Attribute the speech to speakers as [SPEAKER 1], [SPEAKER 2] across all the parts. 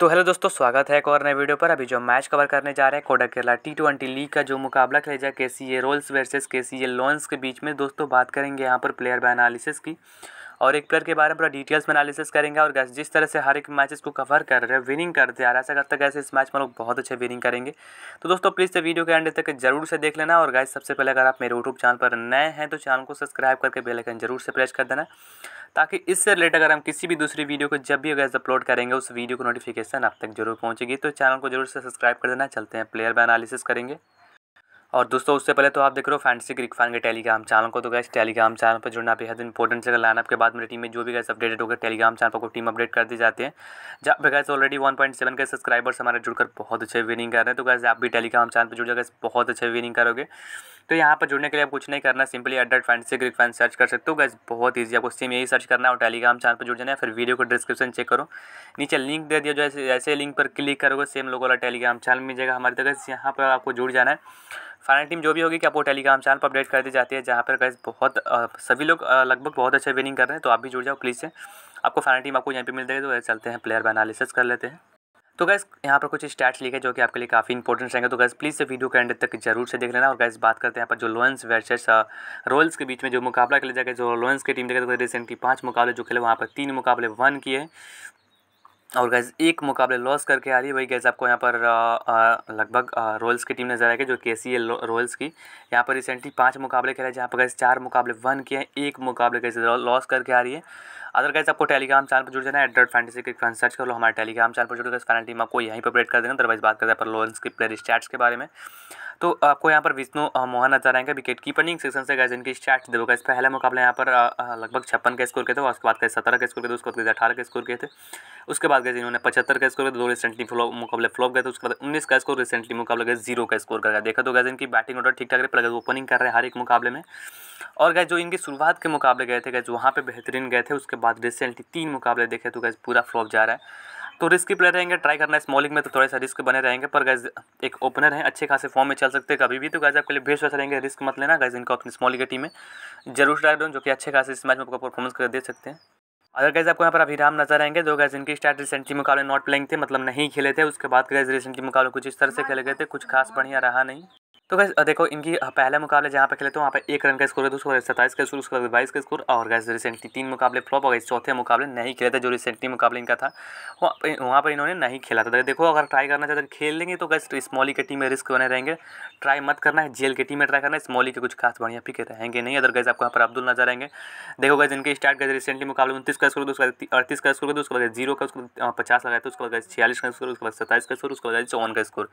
[SPEAKER 1] तो हेलो दोस्तों स्वागत है एक और नए वीडियो पर अभी जो मैच कवर करने जा रहे हैं कोडा केरला टी ट्वेंटी लीग का जो मुकाबला खेला जाए के सी ए रोल्स वर्सेज के सी ए लॉन्स के बीच में दोस्तों बात करेंगे यहाँ पर प्लेयर बाय एनालिसिस की और एक प्लेयर के बारे में पूरा डिटेल्स में एनालिसिस करेंगे और गैस जिस तरह से हर एक मैचेस को कवर कर रहे हैं विनिंग करते आ रहा ऐसा करते गैस इस मैच में लोग बहुत अच्छे विनिंग करेंगे तो दोस्तों प्लीज़ से वीडियो के एंड तक जरूर से देख लेना और गैस सबसे पहले अगर आप मेरे यूट्यूब चैनल पर नए हैं तो चैनल को सब्सक्राइब करके बेलाइकन जरूर से प्रेस कर देना ताकि इससे रिलेटेड अगर हम किसी भी दूसरी वीडियो को जब भी गैस अपलोड करेंगे उस वीडियो को नोटिफिकेशन आप तक जरूर पहुँचेगी तो चैनल को जरूर से सब्सक्राइब कर देना चलते हैं प्लेयर में एनालिसिस करेंगे और दोस्तों उससे पहले तो आप देख रहे हो फैंसी क्रिक फैन के टेलीग्राम चैनल को तो गैस टेलीग्राम चैनल पर जुड़ना बेहद इंपॉर्टेंट है अगर लाइन के बाद मेरी टीम में जो भी गैस अपडेटेड होकर टेलीग्राम चैनल पर को टीम अपडेट कर दी जाती है जहाँ पे गैस ऑलरेडी 1.7 के सब्सक्राइबर्स हमारे जुड़कर बहुत अच्छे विनिंग कर रहे हैं तो गैस आप भी टेलीग्राम चैनल पर जुड़ जाकर बहुत अच्छे विनिंग करोगे तो यहाँ पर जुड़ने के लिए आप कुछ नहीं करना सिंपली एड फैंड से फैन सर्च कर सकते हो गैस बहुत ईजी आपको सिम यही सर्च करना है और टेलीग्राम चैनल पर जुड़ जाना है फिर वीडियो को डिस्क्रिप्शन चेक करो नीचे लिंक दे दिया जो ऐसे ऐसे लिंक पर क्लिक करोगे सेम लोगों वाला टेलीग्राम चैनल मिल जाएगा हमारे तो गैस यहाँ पर आपको जुड़ जाना है फाइनल टीम जो भी होगी कि आपको टेलीग्राम चैनल पर अपडेट कर दी जाती है जहाँ पर गैस बहुत सभी लोग लगभग बहुत अच्छे विनिंग कर रहे हैं तो आप भी जुड़ जाओ प्लीज़ से आपको फाइनल टीम आपको यहाँ पे मिल जाएगी तो चलते हैं प्लेयर बनालिस एनालिसिस कर लेते हैं तो गैस यहाँ पर कुछ स्टैट्स लिखे जो कि आपके लिए काफ़ी इंपॉर्टेंट रहेंगे तो गैस प्लीज़ से वीडियो के एंड तक जरूर से देख लेना और गैस बात करते हैं यहाँ पर जो लोयंस वर्सेस रोल्स के बीच में जो मुकाबला खेले जाएगा जो लोयंस की टीम देखे तो रिसेंटली पाँच मुकाबले जो खेले वहाँ पर तीन मुकाबले वन किए और गैस एक मुकाबले लॉस करके आ रही है वही गैस आपको यहाँ पर uh, uh, लगभग रोल्स uh, की टीम नज़र आएगी जो के सी रोल्स की यहाँ पर रिसेंटली पांच मुकाबले खेले जहाँ पर गैस चार मुकाबले वन किए हैं एक मुकाबले गैस लॉस करके आ रही है अदरवाइज आपको टेलीग्राम चैनल पर जुड़ जाना है फैंटी फैंटेसी क्रिक फैन सर्च कर लो हमारे टेलीग्राम चैनल पर जुड़ गए फाइनल टीम आपको यहीं पर अपडेट कर देंगे अदरवाइज बात करें पर लोन स्क्रिप्ट प्लेयर स्टैट्स के बारे में तो आपको यहाँ पर विष्णु मोहन नजर आएंगे विकेट कीपरिंग सेक्शन से गए इनकी स्टार्ट दे इस पहला मुकाबला यहाँ पर लगभग छप्पन के स्कोर के थे उसके बाद गए सत्रह के स्कोर के थे उसके बाद अठारह के स्कोर के थे उसके बाद गए इन्होंने पचहत्तर का स्कोर दो रिसेंटली फ्लॉप मुकाबले फ्लॉप गए थे उसके बाद उन्नीस का स्कोर रिसेंटली मुकाबले गए जीरो का स्कोर कर देखा तो गए इनकी बैटिंग ऑर्डर ठीक ठाक रहे ओपनिंग कर रहे हैं हर एक मुकाबले में और गए जो इनकी शुरुआत के मुकाबले गए थे गए वहाँ पर बेहतरीन गए थे उसके बाद रिसेंटली तीन मुकाबले देखे तो गए पूरा फ्लॉप जा रहा है तो रिस्क प्लेयर रहेंगे ट्राई करना है स्मॉलिंग में तो थोड़ा सा रिस्क बने रहेंगे पर गैज एक ओपनर है अच्छे खासे फॉर्म में चल सकते हैं कभी भी तो गैज आपके लिए बेस्ट रहेंगे रिस्क मत लेना गैज इनको अपनी स्मॉलिंग की टीम में जरूर ट्राई करो जो कि अच्छे खासे इस मैच में आपको परफॉर्मेंस कर दे सकते हैं अगर गैज आपको यहाँ पर राम नजर आएंगे जो तो गैज इनकी स्टार्ट रिसेंटली मुकाबले नॉट प्लेंग थे मतलब नहीं खेले थे उसके बाद गैज रिसेंटली मुकाबले कुछ इस तरह से खेले गए थे कुछ खास बढ़िया रहा नहीं तो गैस देखो इनकी पहला मुकाबले जहाँ पे खेले थे वहाँ पे एक रन का स्कोर है दूसरा सत्ताईस का स्कोर उसके बाद बाईस का स्कोर और गैस रिसेंटली तीन मुकाबले फ्लॉप हो गए चौथे मुकाबले नहीं खेले थे जो रिसेंटली मुकाबले इनका था वहाँ पर इन्होंने नहीं खेला था तो देखो अगर ट्राई करना चाहते खेल लेंगे तो गैस स्मॉली के टीम में रिस्क बने रहेंगे ट्राई मत करना है जेल के टीम में ट्राई करना है स्मॉली के कुछ खास बढ़िया पिक रहेंगे नहीं अदर गैस आपको यहाँ पर अब्दुल नजर आएंगे देखो गैस इनके स्टार्ट गए रिसेंटली मुकाबले उनतीस का स्कोर उसके बाद अड़तीस का स्कोर उसके बाद जीरो का उसके बाद पचास लगाया तो उसके बाद छियालीस का स्कोर उसके बाद सत्ताईस का स्कोर उसके बाद चौवन का स्कोर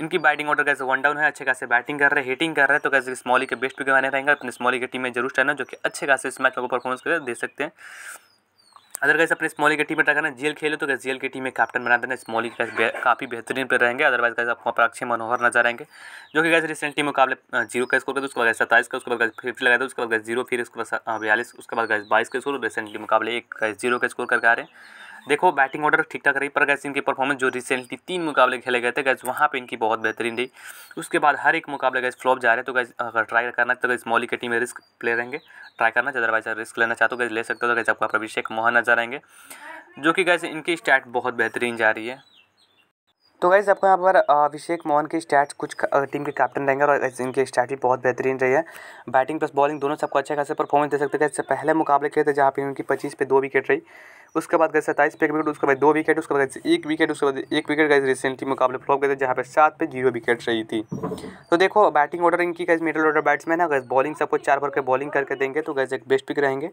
[SPEAKER 1] इनकी बैटिंग ऑर्डर कैसे वन डाउन है अच्छे खासे बैटिंग कर रहे हैं हिटिंग कर रहे हैं तो कैसे स्मॉली के बेस्ट विकेट रहेंगे अपने स्मॉली की टीम में जरूर टहना जो कि अच्छे खासे इस मैच को परफॉर्मेंस कर दे सकते हैं अगर कैसे अपने स्मॉली की टीम में रखना जेल खेले तो कैसे जेल की टीम में कैप्टन बना देना स्मॉली के काफ़ी बेहतरीन पर रहेंगे अदरवाइज कैसे आपको पर अक्षय मनोहर नजर आएंगे जो कि कैसे रिसेंटली मुकाबले जीरो का स्कोर करते उसके बाद सत्ताईस का उसके बाद फिफ्टी लगाया था उसके बाद जीरो फिर उसके बाद बयालीस उसके बाद बाईस का स्कोर रिसेंटली मुकाबले एक जीरो का स्कोर करके आ रहे हैं देखो बैटिंग ऑर्डर ठीक ठाक रही पर गैस इनकी परफॉर्मेंस जो रिसेंटली तीन मुकाबले खेले गए थे गैस वहाँ पे इनकी बहुत बेहतरीन रही उसके बाद हर एक मुकाबले गैस फ्लॉप जा रहे तो गैस अगर ट्राई करना तो गैस मौली के टीम में रिस्क प्ले रहेंगे ट्राई करना चाहिए अदरवाइज रिस्क लेना चाहते हो गैस ले सकते हो तो गैस आपको अभिषेक मोहन नजर आएंगे जो कि गैस इनकी स्टैट बहुत बेहतरीन जा रही है तो गाइज़ आपको यहाँ पर अभिषेक मोहन के स्टैट्स कुछ टीम के कैप्टन रहेंगे और इनके स्टैट भी बहुत बेहतरीन रही है बैटिंग प्लस बॉलिंग दोनों सबको अच्छा खासा परफॉर्मेंस दे सकते हैं इससे पहले मुकाबले किए थे जहाँ पे उनकी पच्चीस पे दो विकेट रही उसके बाद गए सत्ताईस पे एक विकेट उसके बाद दो विकेट उसके बाद एक विकेट उसके बाद एक विकेट गए रिसेंटली मुकाबले फ्लॉप गए थे जहाँ पे सात पे जीरो विकेट रही थी तो देखो बैटिंग ऑर्डर इनकी गैस मिडल ऑर्डर बैट्समैन है गैस बॉलिंग सबको चार भर के बॉलिंग करके देंगे तो गैस एक बेस्ट पिक रहेंगे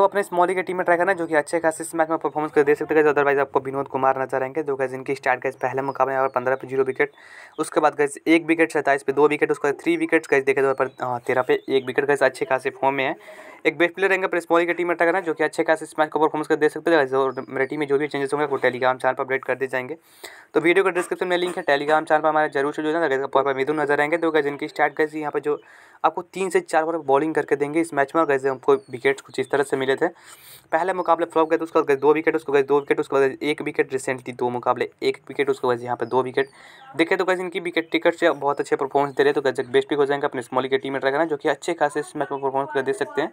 [SPEAKER 1] तो अपने स्मॉली के टीम में ट्राई करना जो कि अच्छे खास इस मैच में परफॉर्मेंस कर दे सकते हैं अदरवाइज आपको विनोद कुमार नजर आएंगे जो गैस इनकी स्टार्ट गैस पहले मुकाबले और पंद्रह पे जीरो विकेट उसके बाद गैस एक विकेट सत्ताईस पे दो विकेट उसके बाद थ्री विकेट्स गैस देखे तो तेरह पे एक विकेट गैस अच्छे खासे फॉर्म में है एक बेस्ट प्लेयर रहेंगे प्रेसमोरी की टीम में करना जो कि अच्छे खास इस मैच को परफॉर्मेंस कर दे सकते हैं और मेरे टीम में जो भी चेंजेस होंगे वो टेलीग्राम चैनल पर अपडेट कर दिए जाएंगे तो वीडियो का डिस्क्रिप्शन में लिंक है टेलीग्राम चैनल पर हमारे जरूर से जो है पर मिधुन नजर आएंगे तो जिनकी स्टार्ट गए यहाँ पर जो आपको तीन से चार बार बॉलिंग करके देंगे इस मैच में और हमको विकेट्स कुछ इस तरह से मिले थे पहले मुकाबले फ्लॉप गए तो उसके बाद दो विकेट उसको गए दो विकेट उसके बाद एक विकेट रिसेंटली दो मुकाबले एक विकेट उसके बाद यहाँ पर दो विकेट देखे तो कैसे इनकी विकेट टिकट से बहुत अच्छे परफॉर्मेंस दे रहे तो कैसे बेस्ट पिक हो जाएंगे अपने स्मॉल की टीम में रखना जो कि अच्छे खासे इस मैच में परफॉर्मेंस कर दे सकते हैं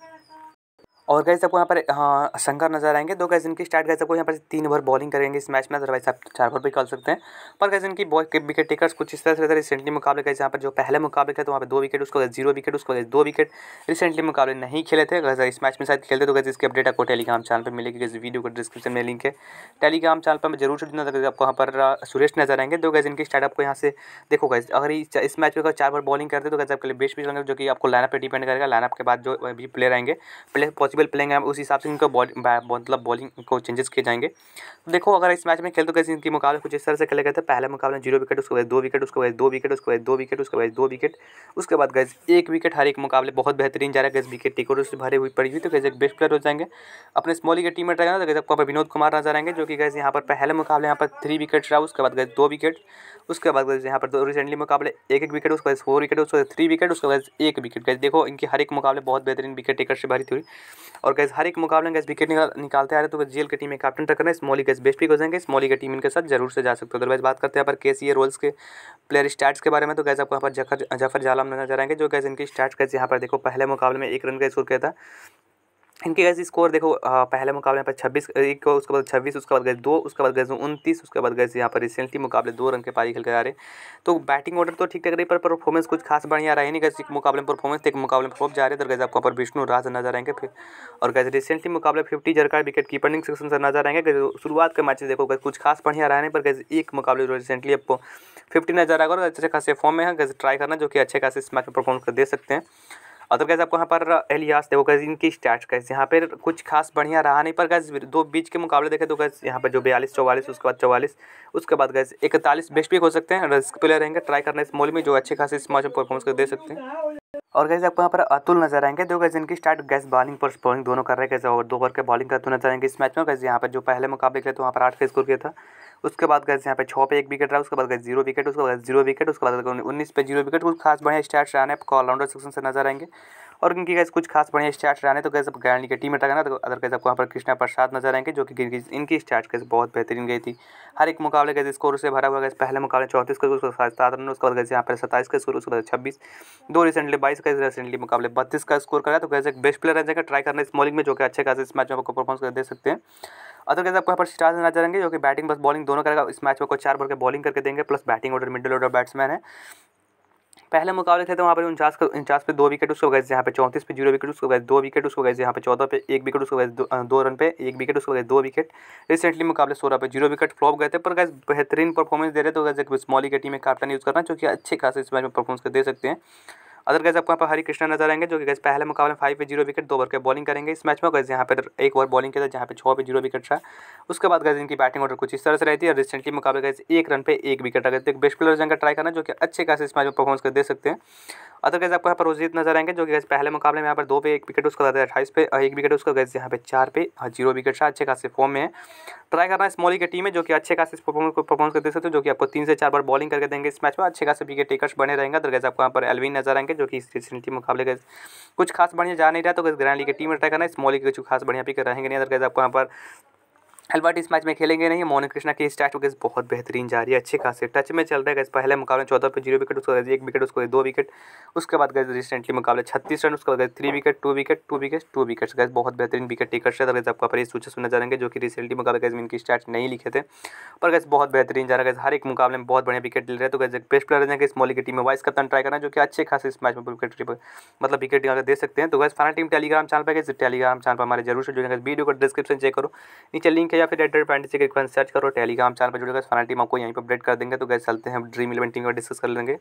[SPEAKER 1] और गैस आपको यहाँ पर हाँ शंकर नजर आएंगे दो तो गैस इनकी स्टार्ट गैस आपको यहाँ पर तीन ओवर बॉलिंग करेंगे इस मैच में अदरवाइज आप चार ओवर भी कर सकते हैं पर गैस इनकी बॉल विकेट टेकर्स कुछ इस तरह से रिसेंटली मुकाबले गए यहाँ पर जो पहले मुकाबले थे तो वहाँ पर दो विकेट उसको जीरो विकेट उसको दो विकेट रिसेंटली मुकाबले नहीं खेले थे अगर इस मैच में शायद खेलते तो गैस इसके अपडेट आपको टेलीग्राम चैनल पर मिलेगी गैस वीडियो को डिस्क्रिप्शन में लिंक है टेलीग्राम चैनल पर जरूर छोड़ था आपको यहाँ पर सुरेश नजर आएंगे दो तो गैस इनकी स्टार्ट आपको यहाँ से देखो गैस अगर इस मैच में अगर चार ओवर बॉलिंग करते तो गैस आपके लिए बेस्ट भी जो कि आपको लाइनअप पर डिपेंड करेगा लाइनअप के बाद जो भी प्लेयर आएंगे प्लेयर पॉसिबल लेवल प्लेंग है उस हिसाब से इनका मतलब बॉलिंग को चेंजेस किए जाएंगे तो देखो अगर इस मैच में खेल तो कैसे इनके मुकाबले कुछ इस तरह से खेले गए थे पहले मुकाबले जीरो विकेट उसके बाद दो विकेट उसके बाद दो विकेट उसके बाद दो विकेट उसके बाद दो विकेट उसके बाद गैस एक विकेट हर एक मुकाबले बहुत बेहतरीन जा रहा है गैस विकेट टिकोरों से भरे हुई पड़ी हुई तो कैसे एक बेस्ट प्लेयर हो जाएंगे अपने स्मॉली के टीम में रहेगा तो कैसे आपको विनोद कुमार नजर आएंगे जो कि गैस यहाँ पर पहले मुकाबले यहाँ पर थ्री विकेट रहा उसके बाद गए दो विकेट उसके बाद गए यहाँ पर दो रिसेंटली मुकाबले एक एक विकेट उसके बाद फोर विकेट उसके बाद थ्री विकेट उसके बाद एक विकेट गए देखो इनके हर एक मुकाबले बहुत बेहतरीन विकेट टेकर से भरी थी और गैस हर एक मुकाबले में गैस विकेट निकाल निकालते आ रहे तो जेल की टीम में कैप्टन टक्कर है स्मॉली गैस बेस्ट पिक हो जाएंगे स्मॉली की टीम इनके साथ जरूर से जा सकते हो अदरवाइज बात करते हैं यहाँ पर के सी रोल्स के प्लेयर स्टार्ट्स के बारे में तो गैस आपको यहाँ पर जफर जफर जालम नजर आएंगे जो गैस इनकी स्टार्ट गैस यहाँ पर देखो पहले मुकाबले में एक रन का स्कोर किया था इनके गए स्कोर देखो पहले मुकाबले पर छब्बीस एक उसके बाद छब्बीस उसके बाद गए दो उसके बाद गए उनतीस उसके बाद गए यहाँ पर रिसेंटली मुकाबले दो रन के पारी खेल कर आ रहे तो बैटिंग ऑर्डर तो ठीक ठाक रही पर परफॉर्मेंस कुछ खास बढ़िया रही नहीं कैसे एक मुकाबले में परफॉर्मेंस एक मुकाबले में फ्लॉप जा रहे थे गए आपको पर विष्णु राज नजर आएंगे फिर और गए रिसेंटली मुकाबले फिफ्टी जरकार विकेट कीपरिंग सेक्शन से नजर आएंगे शुरुआत के मैचेस देखो कुछ खास बढ़िया रहा नहीं पर गए एक मुकाबले जो रिसेंटली आपको फिफ्टी नजर आएगा और अच्छे खासे फॉर्म में है ट्राई करना जो कि अच्छे खासे इस मैच में परफॉर्मेंस दे सकते हैं तो कैसे आपको यहाँ पर एलियास देखो कैसे इनकी स्टैट्स कैसे यहाँ पर कुछ खास बढ़िया रहा नहीं पर कैसे दो बीच के मुकाबले देखें तो कैसे यहाँ पर जो बयालीस चौवालीस उसके बाद चौवालीस उसके बाद कैसे इकतालीस बेस्ट पिक हो सकते हैं रिस्क प्लेयर रहेंगे ट्राई करने इस मॉल में जो अच्छे खास इस मैच में परफॉर्मेंस दे सकते हैं और कैसे आपको यहाँ पर अतुल नजर आएंगे दो कैसे इनकी स्टार्ट गैस बॉलिंग पर बॉलिंग दोनों कर रहे हैं कैसे और दो ओवर के बॉलिंग करते नजर आएंगे इस मैच में कैसे यहाँ पर जो पहले मुकाबले किया तो वहाँ पर आठ का स्कोर किया था उसके बाद गए यहाँ पे छः पे एक विकेट रहा उसके बाद गए जीरो विकेट उसके बाद जीरो विकेट उसके बाद उन्नीस पे जीरो विकेट कुछ खास बढ़िया स्टार्ट रहने आपको ऑलराउंडर सेक्शन से नजर आएंगे और इनकी गैस कुछ खास बढ़िया स्टार्ट रहने तो गैस आप गायनी की टीम में रखा ना तो आपको यहाँ पर कृष्णा प्रसाद नजर आएंगे जो कि इनकी स्टार्ट कैसे बहुत बेहतरीन गई थी हर एक मुकाबले कैसे स्कोर से भरा हुआ गया पहले मुकाबले चौंतीस का उसके बाद सात रन उसके बाद गए यहाँ पर सत्ताईस का स्कोर उसके बाद छब्बीस दो रिसेंटली बाईस का रिसेंटली मुकाबले बत्तीस का स्कोर करा तो कैसे एक बेस्ट प्लेयर रह जाएगा ट्राई करने इस मॉलिंग में जो कि अच्छे खास इस मैच में आपको परफॉर्मेंस दे सकते हैं अदर कैसे आपको यहाँ पर स्टार देना चाहेंगे जो कि बैटिंग प्लस बॉलिंग दोनों करेगा इस मैच में कोई चार बॉल के बॉलिंग करके देंगे plus batting order middle order batsman है पहले मुकाबले थे तो वहाँ पर उनचास का उनचास पे दो विकेट उसको गए यहाँ पे चौंतीस पे जीरो विकेट उसको गए दो विकेट उसको गए यहाँ पे चौदह पे एक विकेट उसको गए दो, रन पे एक विकेट उसको गए दो विकेट रिसेंटली मुकाबले सोलह पे जीरो विकेट फ्लॉप गए थे पर गैस बेहतरीन परफॉर्मेंस दे रहे तो गए स्मॉली के टीम में कैप्टन यूज़ करना जो कि अच्छे खास इस मैच में परफॉर्मेंस दे सकते हैं अदर गैस आपको यहाँ पर हरी कृष्णा नजर आएंगे जो कि गैस पहले मुकाबले फाइव पे जीरो विकेट दो ओवर के बॉलिंग करेंगे इस मैच में गैस यहाँ पर एक ओवर बॉलिंग किया था जहाँ पे छः पे जीरो विकेट रहा उसके बाद गैस इनकी बैटिंग ऑर्डर कुछ इस तरह से रहती है रिसेंटली मुकाबले गैस एक रन पे एक विकेट रहा तो बेस्ट प्लेयर जाएंगे ट्राई करना जो कि अच्छे खास इस मैच में परफॉर्मेंस कर दे सकते हैं अदर गैस आपको यहाँ पर रोजित नजर आएंगे जो कि गैस पहले मुकाबले में यहाँ पर दो पे एक विकेट उसका रहता अठाईस अट्ठाईस पे एक विकेट उसका गैस यहाँ पे चार पे जीरो विकेट रहा अच्छे खासे फॉर्म में ट्राई करना स्मॉली की टीम है जो कि अच्छे खास इस परफॉर्मेंस को परफॉर्मेंस कर दे सकते हैं जो कि आपको तीन से चार बार बॉलिंग करके देंगे इस मैच में अच्छे खासे विकेट टेकर्स बने रहेंगे अदर गैस आपको यहाँ पर एलविन नजर आएंगे के जो कि रिसेंटली मुकाबले का कुछ खास बढ़िया जा नहीं रहा तो ग्रैंड लीग की टीम अटैक करना स्मॉल लीग कुछ खास बढ़िया पिक रहेंगे नहीं अदरवाइज आपको यहाँ पर हेलबर्ट इस मैच में खेलेंगे नहीं मोहन कृष्णा की स्टैट विकेट बहुत बेहतरीन जा रही है अच्छे खासे टच में चल रहा है गए पहले मुकाबले चौदह पे जीरो विकेट उसको एक विकेट उसको दो विकेट उसके बाद गए रिसेंटली मुकाबले छत्तीस रन उसके बाद three wicket two wicket two wicket two wicket गए बहुत बेहतरीन विकेट टिकट है गए आपका पर सूचस में नजर आएंगे जो कि रिसेंटली मुकाबले गए इनकी स्टैट नहीं लिखे थे पर गए बहुत बेहतरीन जा रहा है हर एक मुकाबले में बहुत बढ़िया विकेट ले रहे हैं तो गए बेस्ट प्लेयर रहेंगे इस मोली की टीम में वाइस कप्तान ट्राई करना जो कि अच्छे खासे इस मैच में विकेट मतलब विकेट दे सकते हैं तो गए फाइनल टीम टेलीग्राम चैनल पर गए टेलीग्राम चैनल पर हमारे जरूर से जुड़ेंगे वीडियो को डिस्क्रिप्शन चेक करो नीचे लिंक है या फिर एट रेट एक बार सर्च करो टेलीग्राम चैनल पर जुड़े गए फाइनल टीम आपको यहीं पर अपडेट कर देंगे तो गैस चलते हैं ड्रीम इलेवन टीम का डिस्कस कर लेंगे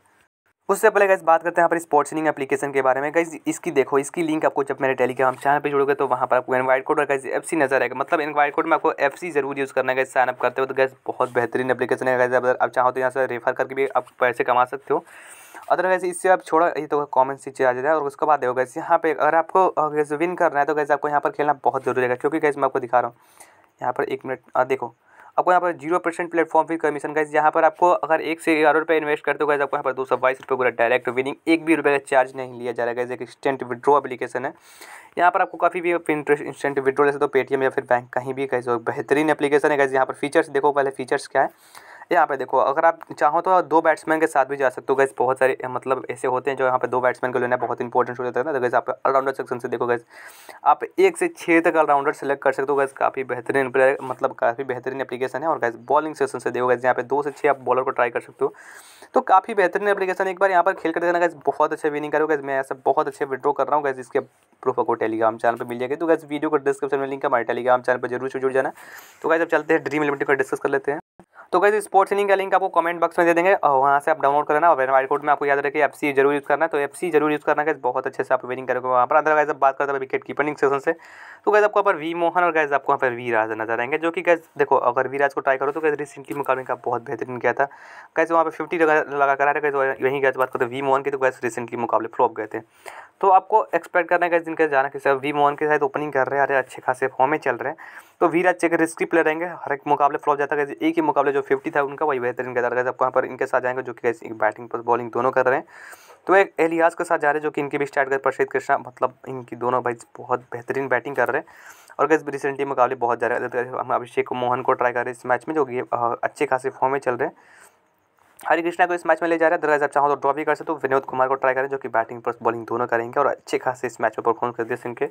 [SPEAKER 1] उससे पहले गैस बात करते हैं यहाँ पर स्पोर्ट्सनिंग एप्लीकेशन के बारे में गैस इसकी देखो इसकी लिंक आपको जब मेरे टेलीग्राम चैनल पर जुड़ोगे तो वहाँ पर आपको इन्वाइट कोड और गैस एफ सी नजर आएगा मतलब इन्वाइट कोड में आपको एफ सी जरूर यूज़ करना है गैस साइनअप करते हो तो गैस बहुत बेहतरीन एप्लीकेशन है गैस अगर आप चाहो तो यहाँ से रेफर करके भी आप पैसे कमा सकते हो अदरवाइज इससे आप छोड़ा ये तो कॉमेंट नीचे आ जाता है और उसके बाद देखो गैस यहाँ पे अगर आपको गैस विन करना है तो गैस आपको यहाँ पर खेलना बहुत जरूरी है क्योंकि गैस मैं आपको दिखा रहा हूँ यहाँ पर एक मिनट आ देखो आपको यहाँ पर जीरो परसेंट प्लेटफॉर्म फिर कमीशन गाइज यहाँ पर आपको अगर एक से ग्यारह रुपये इन्वेस्ट करते हो आपको यहाँ पर दो सौ बाईस रुपये पूरा डायरेक्ट विनिंग एक भी रुपये का चार्ज नहीं लिया जा रहा है एक इंस्टेंट विड्रो एप्लीकेशन है यहाँ पर आपको काफ़ी भी इंटरेस्ट इंस्टेंट विड्रॉ जैसे तो पेटीएम या फिर बैंक कहीं भी कैसे बेहतरीन एप्लीकेशन है कैसे यहाँ पर फीचर्स देखो पहले फीचर्स क्या है यहाँ पे देखो अगर आप चाहो तो दो बैट्समैन के साथ भी जा सकते हो गैस बहुत सारे मतलब ऐसे होते हैं जो यहाँ पे दो बैट्समैन को लेना बहुत इंपॉर्टेंट हो जाता है ना तो गैस आप ऑलराउंडर सेक्शन से देखो गैस आप एक से छः तक ऑलराउंडर सेलेक्ट कर सकते हो गैस काफ़ी बेहतरीन प्लेयर मतलब काफ़ी बेहतरीन एप्लीकेशन है और गैस बॉलिंग सेक्शन से देखो गैस यहाँ पे दो से छः आप बॉलर को ट्राई कर सकते हो तो काफ़ी बेहतरीन एप्लीकेशन एक बार यहाँ पर खेल कर देखना गैस बहुत अच्छे विनिंग करो गैस मैं ऐसा बहुत अच्छे विड्रॉ कर रहा हूँ गैस इसके प्रूफ आपको टेलीग्राम चैनल पर मिल जाएगी तो गैस वीडियो को डिस्क्रिप्शन में लिंक हमारे टेलीग्राम चैनल पर जरूर से जुड़ जाना तो गैस अब चलते हैं ड्रीम लिमिटेड को डिस्कस कर लेते हैं तो कैसे स्पोर्ट्स लिंक का लिंक आपको कमेंट बॉक्स में दे देंगे और वहाँ से आप डाउनलोड कर लेना और कोड में आपको याद रखिए एफ सी जरूर यूज़ करना तो एफ सी जरूर यूज़ करना कैसे बहुत अच्छे से आप विनिंग करोगे वहाँ पर अदरवाइज गैस बात करते हैं विकेट कीपरिंग सेशन से तो कैसे आपको यहाँ पर वी मोहन और कैसे आपको यहाँ पर वी राज नजर आएंगे जो कि कैसे देखो अगर वी को ट्राई करो तो कैसे रिसेंटली मुकाबले का बहुत बेहतरीन किया था कैसे वहाँ पर फिफ्टी लगा कर रहे कैसे वहीं गैस बात करते वी मोहन की तो कैसे रिसेंटली मुकाबले फ्लॉप गए थे तो आपको एक्सपेक्ट करना है जिनके जाना के वी मोहन के साथ ओपनिंग कर रहे हैं अरे अच्छे खासे फॉर्म में चल रहे हैं तो वीर अच्छे के रिस्की प्लेयर रहेंगे हर एक मुकाबले फ्लॉप जाता है एक ही मुकाबले जो फिफ्टी था उनका वही बेहतरीन कहता है आपको यहाँ पर इनके साथ जाएंगे जो कि बैटिंग पर बॉलिंग दोनों कर रहे हैं तो एक एलियास के साथ जा रहे हैं जो कि इनकी भी स्टार्ट कर प्रसिद्ध कृष्णा मतलब इनकी दोनों भाई बहुत बेहतरीन बैटिंग कर रहे हैं और गैस रिसेंटली मुकाबले बहुत जा रहे हैं हम अभिषेक मोहन को ट्राई कर रहे हैं इस मैच में जो कि अच्छे खासे फॉर्म में चल रहे हैं हरी कृष्णा को इस मैच में ले जा रहा है दरअसल आप चाहो तो ड्रॉ भी कर सकते हो तो विनोद कुमार को ट्राई करें जो कि बैटिंग प्लस बॉलिंग दोनों करेंगे और अच्छे खासे इस मैच में परफॉर्म कर दिए सिंह के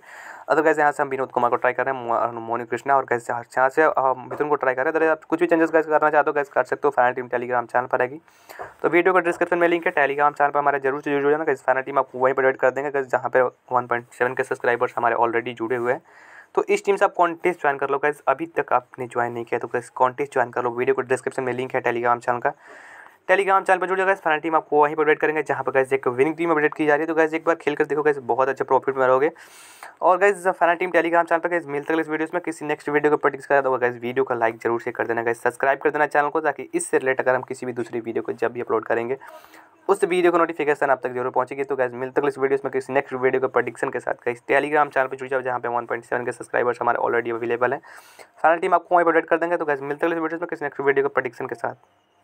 [SPEAKER 1] अदरवाइज यहाँ से हम विनोद कुमार को ट्राई कर रहे हैं मोनी कृष्णा और कैसे यहाँ से मिथुन को ट्राई कर रहे हैं दरअसल आप कुछ भी चेंजेस कैसे करना चाहते हो कैसे कर सकते हो फाइनल टीम टेलीग्राम चैनल पर आएगी तो वीडियो का डिस्क्रिप्शन में लिंक है टेलीग्राम चैनल पर हमारे जरूर से जुड़ जाना कैसे फाइनल टीम आपको वहीं पर एड कर देंगे कैसे जहाँ पर one point seven K subscribers हमारे ऑलरेडी जुड़े हुए हैं तो इस टीम से आप कॉन्टेस्ट ज्वाइन कर लो कैसे अभी तक आपने ज्वाइन नहीं किया तो कैसे कॉन्टेस्ट ज्वाइन कर लो वीडियो को डिस्क्रिप्शन में लिंक है टेलीग्राम चैनल का टेलीग्राम चैनल पर जुड़ जाएगा फाइनल टीम आपको वहीं पर अपडेट करेंगे जहाँ पर गैस एक विनिंग टीम अपडेट की जा रही है तो गैस एक बार खेल कर देखो गैस बहुत अच्छा प्रॉफिट में रहोगे और guys final team Telegram channel पर गैस मिलते हैं इस वीडियो में किसी नेक्स्ट वीडियो को प्रैक्टिस कर तो गैस वीडियो का लाइक जरूर से कर देना गैस सब्सक्राइब कर देना चैनल को ताकि इससे रिलेटेड अगर हम किसी भी दूसरी वीडियो को जब भी अपलोड करेंगे उस वीडियो का नोटिफिकेशन आप तक जरूर पहुंचेगी तो गैस मिलते इस वीडियो में किसी नेक्स्ट वीडियो के प्रडिक्शन के साथ गैस टेलीग्राम चैनल पर जुड़ जाओ जहाँ पे 1.7 के सब्सक्राइबर्स हमारे ऑलरेडी अवेलेबल है फाइनल टीम आपको वहीं पर अपडेट कर देंगे तो गैस मिलते इस वीडियो में किसी नेक्स्ट वीडियो के प्रडिक्शन के साथ